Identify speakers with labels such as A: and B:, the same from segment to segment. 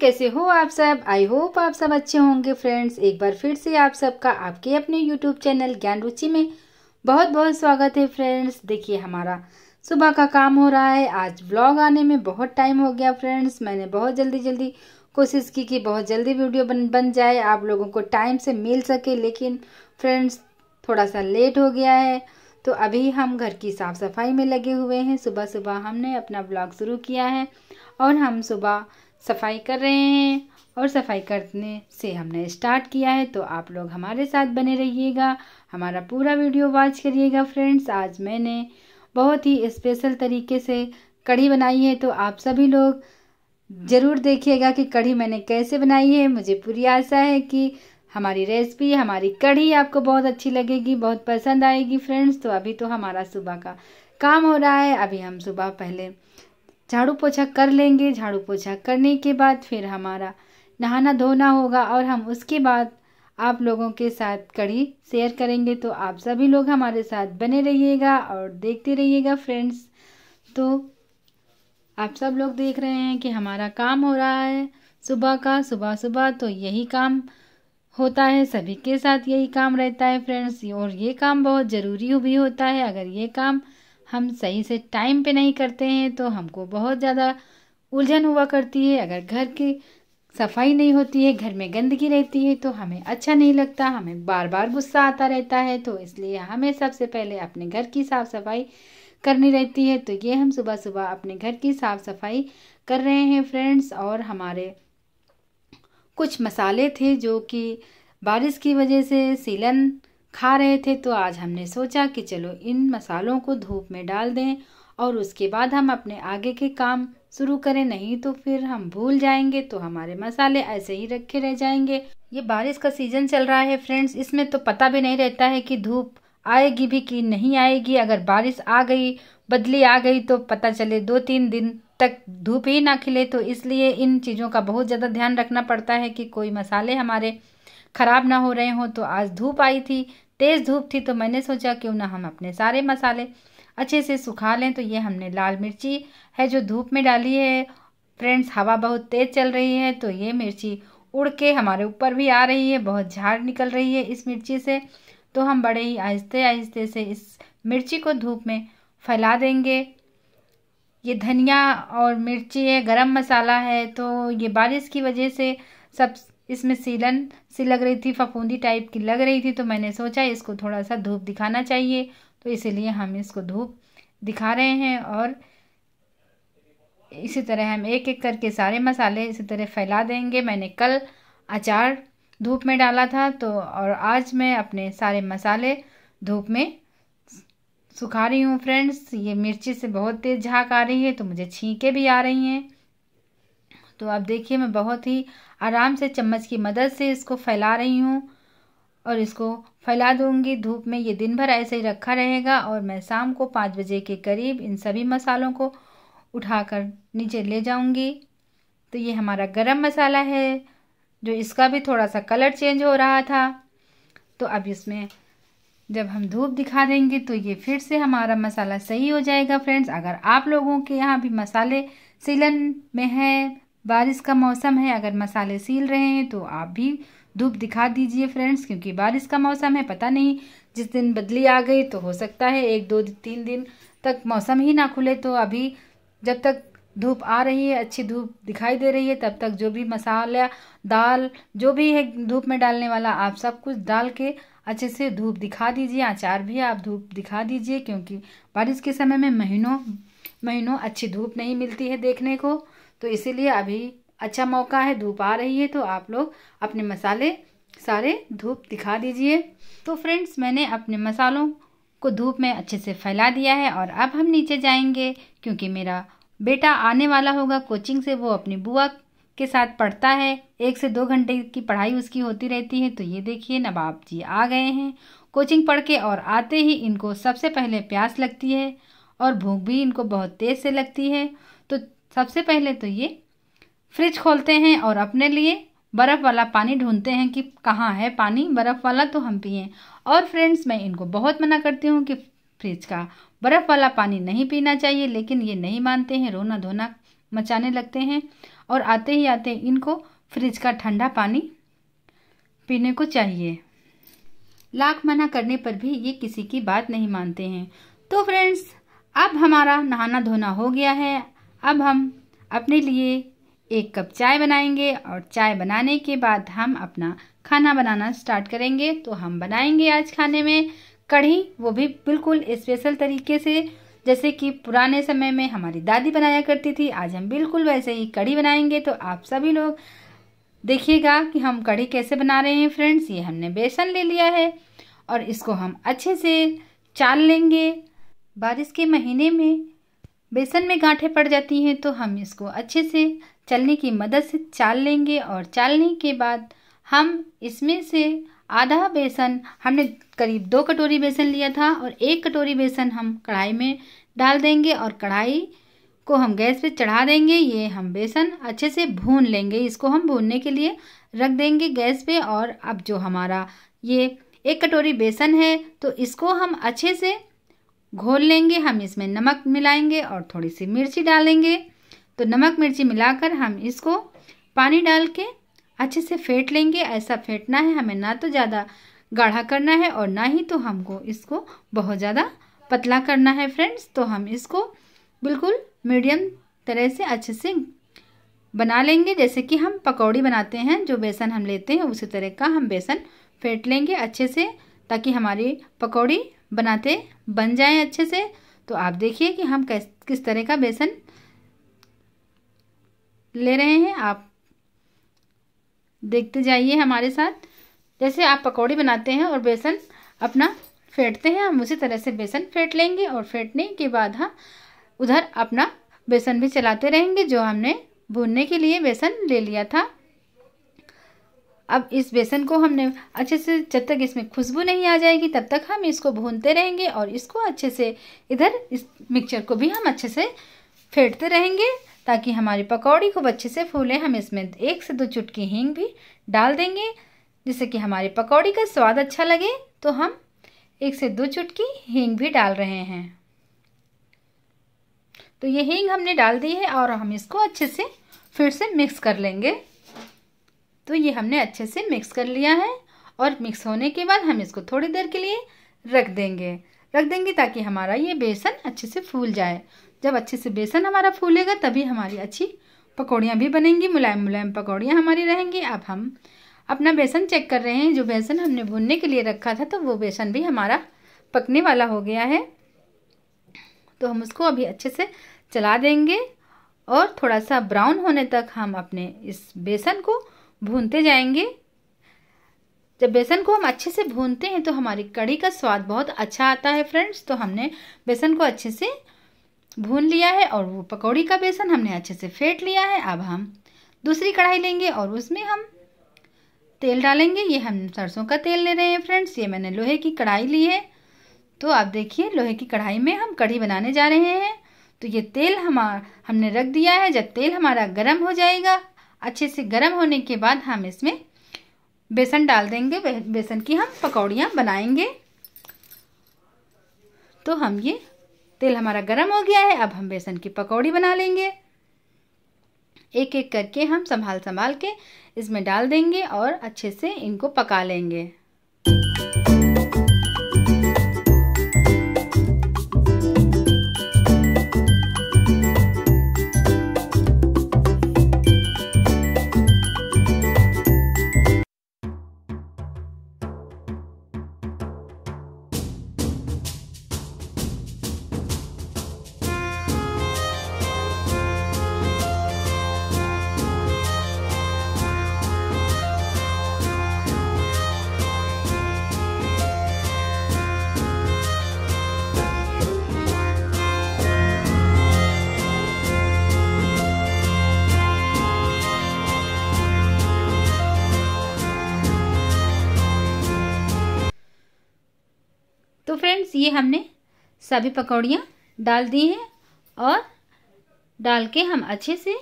A: कैसे हो आप सब आई होप आप सब अच्छे होंगे फ्रेंड्स एक बार फिर से आप सबका आपके अपने यूट्यूब चैनल ज्ञान रुचि में बहुत बहुत स्वागत है फ्रेंड्स देखिए हमारा सुबह का काम हो रहा है आज ब्लॉग आने में बहुत टाइम हो गया फ्रेंड्स मैंने बहुत जल्दी जल्दी कोशिश की कि बहुत जल्दी वीडियो बन बन जाए आप लोगों को टाइम से मिल सके लेकिन फ्रेंड्स थोड़ा सा लेट हो गया है तो अभी हम घर की साफ़ सफाई में लगे हुए हैं सुबह सुबह हमने अपना ब्लॉग शुरू किया है और हम सुबह सफाई कर रहे हैं और सफाई करने से हमने स्टार्ट किया है तो आप लोग हमारे साथ बने रहिएगा हमारा पूरा वीडियो वॉच करिएगा फ्रेंड्स आज मैंने बहुत ही स्पेशल तरीके से कढ़ी बनाई है तो आप सभी लोग ज़रूर देखिएगा कि कढ़ी मैंने कैसे बनाई है मुझे पूरी आशा है कि हमारी रेसिपी हमारी कढ़ी आपको बहुत अच्छी लगेगी बहुत पसंद आएगी फ्रेंड्स तो अभी तो हमारा सुबह का काम हो रहा है अभी हम सुबह पहले झाड़ू पोछा कर लेंगे झाड़ू पोछा करने के बाद फिर हमारा नहाना धोना होगा और हम उसके बाद आप लोगों के साथ कड़ी शेयर करेंगे तो आप सभी लोग हमारे साथ बने रहिएगा और देखते रहिएगा फ्रेंड्स तो आप सब लोग देख रहे हैं कि हमारा काम हो रहा है सुबह का सुबह सुबह तो यही काम होता है सभी के साथ यही काम रहता है फ्रेंड्स और ये काम बहुत ज़रूरी भी होता है अगर ये काम हम सही से टाइम पे नहीं करते हैं तो हमको बहुत ज़्यादा उलझन हुआ करती है अगर घर की सफाई नहीं होती है घर में गंदगी रहती है तो हमें अच्छा नहीं लगता हमें बार बार गुस्सा आता रहता है तो इसलिए हमें सबसे पहले अपने घर की साफ़ सफाई करनी रहती है तो ये हम सुबह सुबह अपने घर की साफ़ सफाई कर रहे हैं फ्रेंड्स और हमारे कुछ मसाले थे जो कि बारिश की वजह से सीलन खा रहे थे तो आज हमने सोचा कि चलो इन मसालों को धूप में डाल दें और उसके बाद हम अपने आगे के काम शुरू करें नहीं तो फिर हम भूल जाएंगे तो हमारे मसाले ऐसे ही रखे रह जाएंगे ये बारिश का सीजन चल रहा है फ्रेंड्स इसमें तो पता भी नहीं रहता है कि धूप आएगी भी कि नहीं आएगी अगर बारिश आ गई बदली आ गई तो पता चले दो तीन दिन तक धूप ही ना खिले तो इसलिए इन चीज़ों का बहुत ज़्यादा ध्यान रखना पड़ता है कि कोई मसाले हमारे ख़राब ना हो रहे हों तो आज धूप आई थी तेज़ धूप थी तो मैंने सोचा क्यों ना हम अपने सारे मसाले अच्छे से सुखा लें तो ये हमने लाल मिर्ची है जो धूप में डाली है फ्रेंड्स हवा बहुत तेज़ चल रही है तो ये मिर्ची उड़ के हमारे ऊपर भी आ रही है बहुत झाड़ निकल रही है इस मिर्ची से तो हम बड़े ही आहिस्ते आहिस्ते से इस मिर्ची को धूप में फैला देंगे ये धनिया और मिर्ची है गरम मसाला है तो ये बारिश की वजह से सब इसमें सीलन सी लग रही थी फफूंदी टाइप की लग रही थी तो मैंने सोचा इसको थोड़ा सा धूप दिखाना चाहिए तो इसीलिए हम इसको धूप दिखा रहे हैं और इसी तरह हम एक एक करके सारे मसाले इसी तरह फैला देंगे मैंने कल अचार धूप में डाला था तो और आज मैं अपने सारे मसाले धूप में सुखा रही हूँ फ्रेंड्स ये मिर्ची से बहुत तेज़ झाक आ रही है तो मुझे छींके भी आ रही हैं तो आप देखिए मैं बहुत ही आराम से चम्मच की मदद से इसको फैला रही हूँ और इसको फैला दूंगी धूप में ये दिन भर ऐसे ही रखा रहेगा और मैं शाम को पाँच बजे के करीब इन सभी मसालों को उठाकर नीचे ले जाऊंगी तो ये हमारा गरम मसाला है जो इसका भी थोड़ा सा कलर चेंज हो रहा था तो अब इसमें जब हम धूप दिखा देंगे तो ये फिर से हमारा मसाला सही हो जाएगा फ्रेंड्स अगर आप लोगों के यहाँ भी मसाले सीलन में है बारिश का मौसम है अगर मसाले सील रहे हैं तो आप भी धूप दिखा दीजिए फ्रेंड्स क्योंकि बारिश का मौसम है पता नहीं जिस दिन बदली आ गई तो हो सकता है एक दो तीन दिन तक मौसम ही ना खुले तो अभी जब तक धूप आ रही है अच्छी धूप दिखाई दे रही है तब तक जो भी मसाला दाल जो भी है धूप में डालने वाला आप सब कुछ डाल के अच्छे से धूप दिखा दीजिए अचार भी आप धूप दिखा दीजिए क्योंकि बारिश के समय में महीनों महीनों अच्छी धूप नहीं मिलती है देखने को तो इसीलिए अभी अच्छा मौका है धूप आ रही है तो आप लोग अपने मसाले सारे धूप दिखा दीजिए तो फ्रेंड्स मैंने अपने मसालों को धूप में अच्छे से फैला दिया है और अब हम नीचे जाएंगे क्योंकि मेरा बेटा आने वाला होगा कोचिंग से वो अपनी बुआ के साथ पढ़ता है एक से दो घंटे की पढ़ाई उसकी होती रहती है तो ये देखिए नवाब जी आ गए हैं कोचिंग पढ़ के और आते ही इनको सबसे पहले प्यास लगती है और भूख भी इनको बहुत तेज़ से लगती है तो सबसे पहले तो ये फ्रिज खोलते हैं और अपने लिए बर्फ़ वाला पानी ढूंढते हैं कि कहाँ है पानी बर्फ़ वाला तो हम पिए और फ्रेंड्स मैं इनको बहुत मना करती हूँ कि फ्रिज का बर्फ़ वाला पानी नहीं पीना चाहिए लेकिन ये नहीं मानते हैं रोना धोना मचाने लगते हैं और आते ही आते इनको फ्रिज का ठंडा पानी पीने को चाहिए लाख मना करने पर भी ये किसी की बात नहीं मानते हैं तो फ्रेंड्स अब हमारा नहाना धोना हो गया है अब हम अपने लिए एक कप चाय बनाएंगे और चाय बनाने के बाद हम अपना खाना बनाना स्टार्ट करेंगे तो हम बनाएंगे आज खाने में कढ़ी वो भी बिल्कुल स्पेशल तरीके से जैसे कि पुराने समय में हमारी दादी बनाया करती थी आज हम बिल्कुल वैसे ही कढ़ी बनाएंगे तो आप सभी लोग देखिएगा कि हम कढ़ी कैसे बना रहे हैं फ्रेंड्स ये हमने बेसन ले लिया है और इसको हम अच्छे से चाल लेंगे बारिश के महीने में बेसन में गांठें पड़ जाती हैं तो हम इसको अच्छे से चलने की मदद से चाल लेंगे और चालने के बाद हम इसमें से आधा बेसन हमने करीब दो कटोरी बेसन लिया था और एक कटोरी बेसन हम कढ़ाई में डाल देंगे और कढ़ाई को हम गैस पे चढ़ा देंगे ये हम बेसन अच्छे से भून लेंगे इसको हम भूनने के लिए रख देंगे गैस पे और अब जो हमारा ये एक कटोरी बेसन है तो इसको हम अच्छे से घोल लेंगे हम इसमें नमक मिलाएंगे और थोड़ी सी मिर्ची डालेंगे तो नमक मिर्ची मिलाकर हम इसको पानी डाल के अच्छे से फेंट लेंगे ऐसा फेंटना है हमें ना तो ज़्यादा गाढ़ा करना है और ना ही तो हमको इसको बहुत ज़्यादा पतला करना है फ्रेंड्स तो हम इसको बिल्कुल मीडियम तरह से अच्छे से बना लेंगे जैसे कि हम पकौड़ी बनाते हैं जो बेसन हम लेते हैं उसी तरह का हम बेसन फेंट लेंगे अच्छे से ताकि हमारी पकौड़ी बनाते बन जाए अच्छे से तो आप देखिए कि हम किस तरह का बेसन ले रहे हैं आप देखते जाइए हमारे साथ जैसे आप पकौड़ी बनाते हैं और बेसन अपना फेंटते हैं हम उसी तरह से बेसन फेंट लेंगे और फेंटने के बाद हम उधर अपना बेसन भी चलाते रहेंगे जो हमने भूनने के लिए बेसन ले लिया था अब इस बेसन को हमने अच्छे से जब तक इसमें खुशबू नहीं आ जाएगी तब तक हम इसको भूनते रहेंगे और इसको अच्छे से इधर इस मिक्सचर को भी हम अच्छे से फेंटते रहेंगे ताकि हमारी पकौड़ी खूब अच्छे से फूले हम इसमें एक से दो चुटकी हींग भी डाल देंगे जिससे कि हमारी पकौड़ी का स्वाद अच्छा लगे तो हम एक से दो चुटकी हींग भी डाल रहे हैं तो ये हींग हमने डाल दी है और हम इसको अच्छे से फिर से मिक्स कर लेंगे तो ये हमने अच्छे से मिक्स कर लिया है और मिक्स होने के बाद हम इसको थोड़ी देर के लिए रख देंगे रख देंगे ताकि हमारा ये बेसन अच्छे से फूल जाए जब अच्छे से बेसन हमारा फूलेगा तभी हमारी अच्छी पकौड़ियाँ भी बनेंगी मुलायम मुलायम पकौड़ियाँ हमारी रहेंगी अब हम अपना बेसन चेक कर रहे हैं जो बेसन हमने भूनने के लिए रखा था तो वो बेसन भी हमारा पकने वाला हो गया है तो हम उसको अभी अच्छे से चला देंगे और थोड़ा सा ब्राउन होने तक हम अपने इस बेसन को भूनते जाएंगे जब बेसन को हम अच्छे से भूनते हैं तो हमारी कड़ी का स्वाद बहुत अच्छा आता है फ्रेंड्स तो हमने बेसन को अच्छे से भून लिया है और वो पकौड़ी का बेसन हमने अच्छे से फेंट लिया है अब हम दूसरी कढ़ाई लेंगे और उसमें हम तेल डालेंगे ये हम सरसों का तेल ले रहे हैं फ्रेंड्स ये मैंने लोहे की कढ़ाई ली है तो आप देखिए लोहे की कढ़ाई में हम कढ़ी बनाने जा रहे हैं तो ये तेल हमारा हमने रख दिया है जब तेल हमारा गर्म हो जाएगा अच्छे से गर्म होने के बाद हम इसमें बेसन डाल देंगे बेसन की हम पकौड़ियाँ बनाएंगे तो हम ये तेल हमारा गर्म हो गया है अब हम बेसन की पकौड़ी बना लेंगे एक एक करके हम संभाल संभाल के इसमें डाल देंगे और अच्छे से इनको पका लेंगे फ्रेंड्स ये हमने सभी पकौड़ियाँ डाल दी हैं और डाल के हम अच्छे से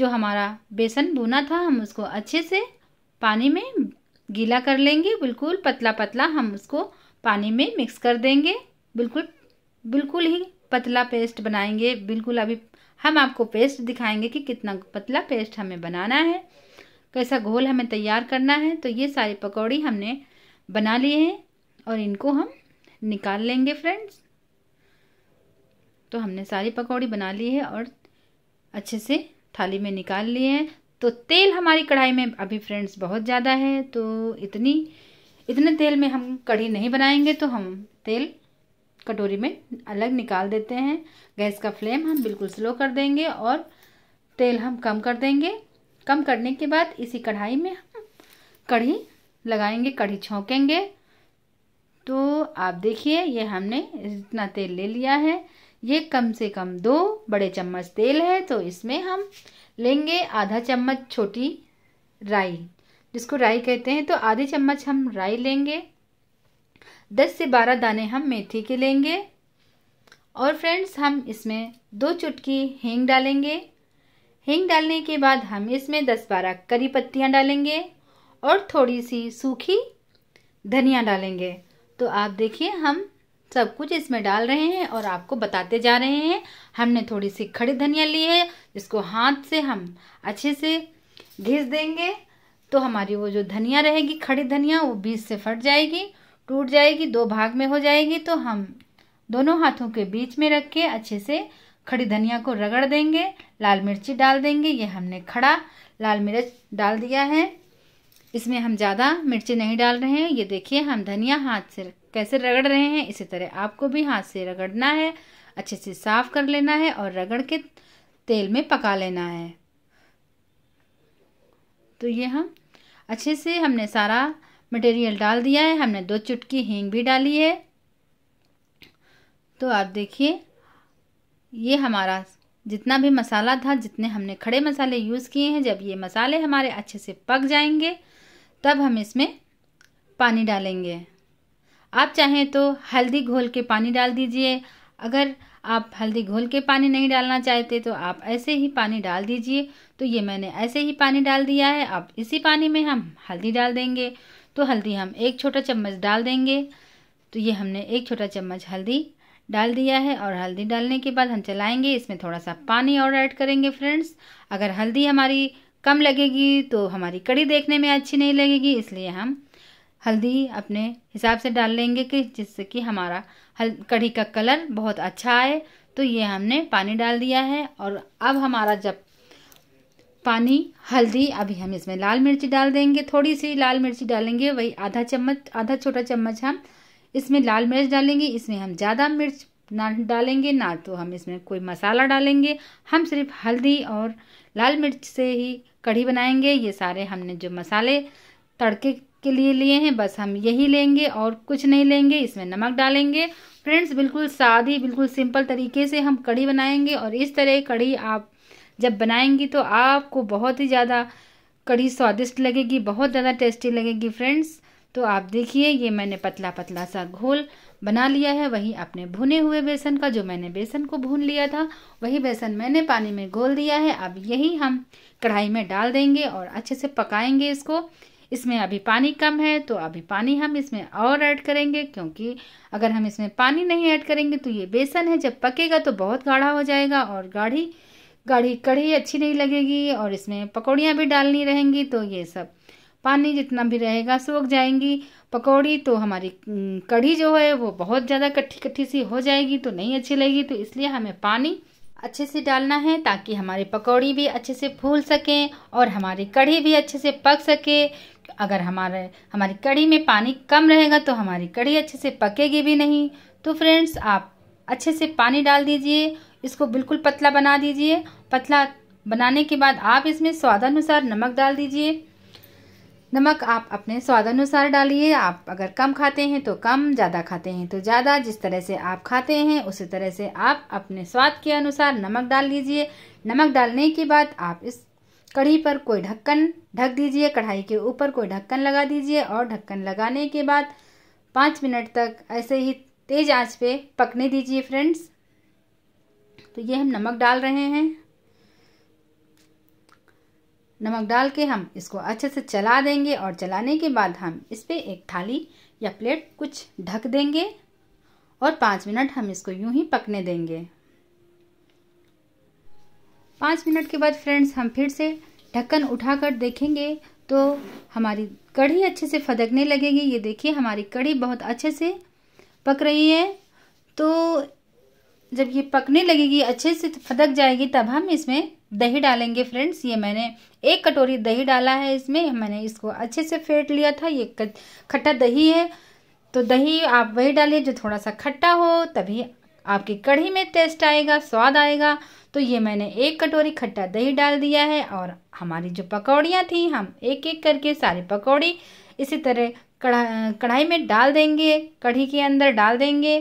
A: जो हमारा बेसन भुना था हम उसको अच्छे से पानी में गीला कर लेंगे बिल्कुल पतला पतला हम उसको पानी में मिक्स कर देंगे बिल्कुल बिल्कुल ही पतला पेस्ट बनाएंगे बिल्कुल अभी हम आपको पेस्ट दिखाएंगे कि कितना पतला पेस्ट हमें बनाना है कैसा घोल हमें तैयार करना है तो ये सारी पकौड़ी हमने बना लिए हैं और इनको हम निकाल लेंगे फ्रेंड्स तो हमने सारी पकौड़ी बना ली है और अच्छे से थाली में निकाल लिए हैं तो तेल हमारी कढ़ाई में अभी फ्रेंड्स बहुत ज़्यादा है तो इतनी इतने तेल में हम कढ़ी नहीं बनाएंगे तो हम तेल कटोरी में अलग निकाल देते हैं गैस का फ्लेम हम बिल्कुल स्लो कर देंगे और तेल हम कम कर देंगे कम करने के बाद इसी कढ़ाई में हम कढ़ी लगाएंगे कढ़ी छोंकेंगे तो आप देखिए ये हमने इतना तेल ले लिया है ये कम से कम दो बड़े चम्मच तेल है तो इसमें हम लेंगे आधा चम्मच छोटी राई जिसको राई कहते हैं तो आधे चम्मच हम राई लेंगे दस से बारह दाने हम मेथी के लेंगे और फ्रेंड्स हम इसमें दो चुटकी हींग डालेंगे हींग डालने के बाद हम इसमें दस बारह करी पत्तियाँ डालेंगे और थोड़ी सी सूखी धनिया डालेंगे तो आप देखिए हम सब कुछ इसमें डाल रहे हैं और आपको बताते जा रहे हैं हमने थोड़ी सी खड़ी धनिया ली है जिसको हाथ से हम अच्छे से घिस देंगे तो हमारी वो जो धनिया रहेगी खड़ी धनिया वो बीच से फट जाएगी टूट जाएगी दो भाग में हो जाएगी तो हम दोनों हाथों के बीच में रख के अच्छे से खड़ी धनिया को रगड़ देंगे लाल मिर्ची डाल देंगे ये हमने खड़ा लाल मिर्च डाल दिया है इसमें हम ज़्यादा मिर्ची नहीं डाल रहे हैं ये देखिए हम धनिया हाथ से कैसे रगड़ रहे हैं इसी तरह आपको भी हाथ से रगड़ना है अच्छे से साफ कर लेना है और रगड़ के तेल में पका लेना है तो ये हम अच्छे से हमने सारा मटेरियल डाल दिया है हमने दो चुटकी हींग भी डाली है तो आप देखिए ये हमारा जितना भी मसाला था जितने हमने खड़े मसाले यूज़ किए हैं जब ये मसाले हमारे अच्छे से पक जाएंगे तब हम इसमें पानी डालेंगे आप चाहें तो हल्दी घोल के पानी डाल दीजिए अगर आप हल्दी घोल के पानी नहीं डालना चाहते तो आप ऐसे ही पानी डाल दीजिए तो ये मैंने ऐसे ही पानी डाल दिया है अब इसी पानी में हम हल्दी डाल देंगे तो हल्दी हम एक छोटा चम्मच डाल देंगे तो ये हमने एक छोटा चम्मच हल्दी डाल दिया है और हल्दी डालने के बाद हम चलाएंगे इसमें थोड़ा सा पानी और ऐड करेंगे फ्रेंड्स अगर हल्दी हमारी कम लगेगी तो हमारी कड़ी देखने में अच्छी नहीं लगेगी इसलिए हम हल्दी अपने हिसाब से डाल लेंगे कि जिससे कि हमारा हल कढ़ी का कलर बहुत अच्छा आए तो ये हमने पानी डाल दिया है और अब हमारा जब पानी हल्दी अभी हम इसमें लाल मिर्ची डाल देंगे थोड़ी सी लाल मिर्ची डालेंगे वही आधा चम्मच आधा छोटा चम्मच हम इसमें लाल मिर्च डालेंगे इसमें हम ज़्यादा मिर्च ना डालेंगे ना तो हम इसमें कोई मसाला डालेंगे हम सिर्फ हल्दी और लाल मिर्च से ही कढ़ी बनाएंगे ये सारे हमने जो मसाले तड़के के लिए लिए हैं बस हम यही लेंगे और कुछ नहीं लेंगे इसमें नमक डालेंगे फ्रेंड्स बिल्कुल सादी बिल्कुल सिंपल तरीके से हम कढ़ी बनाएंगे और इस तरह कढ़ी आप जब बनाएंगी तो आपको बहुत ही ज़्यादा कढ़ी स्वादिष्ट लगेगी बहुत ज़्यादा टेस्टी लगेगी फ्रेंड्स तो आप देखिए ये मैंने पतला पतला सा घोल बना लिया है वही अपने भुने हुए बेसन का जो मैंने बेसन को भून लिया था वही बेसन मैंने पानी में घोल दिया है अब यही हम कढ़ाई में डाल देंगे और अच्छे से पकाएंगे इसको इसमें अभी पानी कम है तो अभी पानी हम इसमें और ऐड करेंगे क्योंकि अगर हम इसमें पानी नहीं ऐड करेंगे तो ये बेसन है जब पकेगा तो बहुत गाढ़ा हो जाएगा और गाढ़ी गाढ़ी कढ़ी अच्छी नहीं लगेगी और इसमें पकौड़ियाँ भी डालनी रहेंगी तो ये सब पानी जितना भी रहेगा सूख जाएंगी पकौड़ी तो हमारी कढ़ी जो है वो बहुत ज़्यादा कट्ठी कट्ठी सी हो जाएगी तो नहीं अच्छी लगेगी तो इसलिए हमें पानी अच्छे से डालना है ताकि हमारी पकौड़ी भी अच्छे से फूल सकें और हमारी कढ़ी भी अच्छे से पक सके अगर हमारे हमारी कढ़ी में पानी कम रहेगा तो हमारी कढ़ी अच्छे से पकेगी भी नहीं तो फ्रेंड्स आप अच्छे से पानी डाल दीजिए इसको बिल्कुल पतला बना दीजिए पतला बनाने के बाद आप इसमें स्वादानुसार नमक डाल दीजिए नमक आप अपने स्वाद अनुसार डालिए आप अगर कम खाते हैं तो कम ज़्यादा खाते हैं तो ज़्यादा जिस तरह से आप खाते हैं उसी तरह से आप अपने स्वाद के अनुसार नमक डाल लीजिए नमक डालने के बाद आप इस कढ़ी पर कोई ढक्कन ढक दीजिए कढ़ाई के ऊपर कोई ढक्कन लगा दीजिए और ढक्कन लगाने के बाद पाँच मिनट तक ऐसे ही तेज़ आँच पे पकने दीजिए फ्रेंड्स तो ये हम नमक डाल रहे हैं नमक डाल के हम इसको अच्छे से चला देंगे और चलाने के बाद हम इस पर एक थाली या प्लेट कुछ ढक देंगे और पाँच मिनट हम इसको यूं ही पकने देंगे पाँच मिनट के बाद फ्रेंड्स हम फिर से ढक्कन उठाकर देखेंगे तो हमारी कढ़ी अच्छे से फदकने लगेगी ये देखिए हमारी कढ़ी बहुत अच्छे से पक रही है तो जब ये पकने लगेगी अच्छे से फटक जाएगी तब हम इसमें दही डालेंगे फ्रेंड्स ये मैंने एक कटोरी दही डाला है इसमें मैंने इसको अच्छे से फेंट लिया था ये खट्टा दही है तो दही आप वही डालिए जो थोड़ा सा खट्टा हो तभी आपकी कढ़ी में टेस्ट आएगा स्वाद आएगा तो ये मैंने एक कटोरी खट्टा दही डाल दिया है और हमारी जो पकौड़ियाँ थी हम एक एक करके सारी पकौड़ी इसी तरह कढ़ाई में डाल देंगे कढ़ी के अंदर डाल देंगे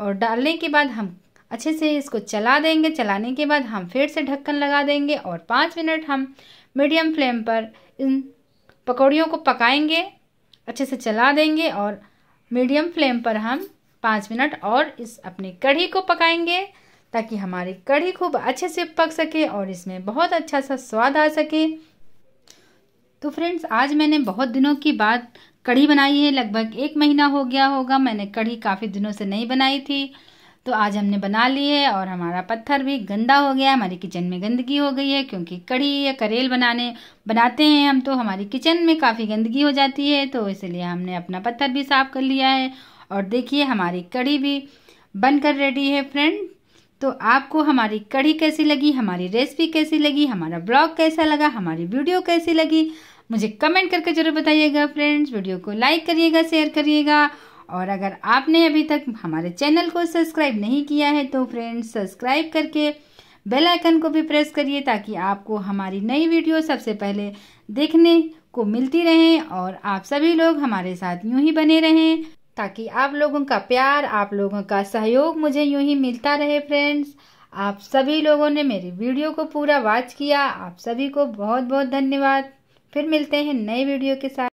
A: और डालने के बाद हम अच्छे से इसको चला देंगे चलाने के बाद हम फिर से ढक्कन लगा देंगे और पाँच मिनट हम मीडियम फ्लेम पर इन पकौड़ियों को पकाएंगे अच्छे से चला देंगे और मीडियम फ्लेम पर हम पाँच मिनट और इस अपनी कढ़ी को पकाएंगे ताकि हमारी कढ़ी खूब अच्छे से पक सके और इसमें बहुत अच्छा सा स्वाद आ सके तो फ्रेंड्स आज मैंने बहुत दिनों की बात कढ़ी बनाई है लगभग एक महीना हो गया होगा मैंने कढ़ी काफ़ी दिनों से नहीं बनाई थी तो आज हमने बना ली है और हमारा पत्थर भी गंदा हो गया हमारी किचन में गंदगी हो गई है क्योंकि कढ़ी या करेल बनाने बनाते हैं हम तो हमारी किचन में काफ़ी गंदगी हो जाती है तो इसलिए हमने अपना पत्थर भी साफ़ कर लिया है और देखिए हमारी कढ़ी भी बनकर रेडी है फ्रेंड तो आपको हमारी कढ़ी कैसी लगी हमारी रेसिपी कैसी लगी हमारा ब्लॉग कैसा लगा हमारी वीडियो कैसी लगी मुझे कमेंट करके जरूर बताइएगा फ्रेंड्स वीडियो को लाइक करिएगा शेयर करिएगा और अगर आपने अभी तक हमारे चैनल को सब्सक्राइब नहीं किया है तो फ्रेंड्स सब्सक्राइब करके बेल आइकन को भी प्रेस करिए ताकि आपको हमारी नई वीडियो सबसे पहले देखने को मिलती रहें और आप सभी लोग हमारे साथ यूं ही बने रहें ताकि आप लोगों का प्यार आप लोगों का सहयोग मुझे यूं ही मिलता रहे फ्रेंड्स आप सभी लोगों ने मेरी वीडियो को पूरा वॉच किया आप सभी को बहुत बहुत धन्यवाद फिर मिलते हैं नए वीडियो के साथ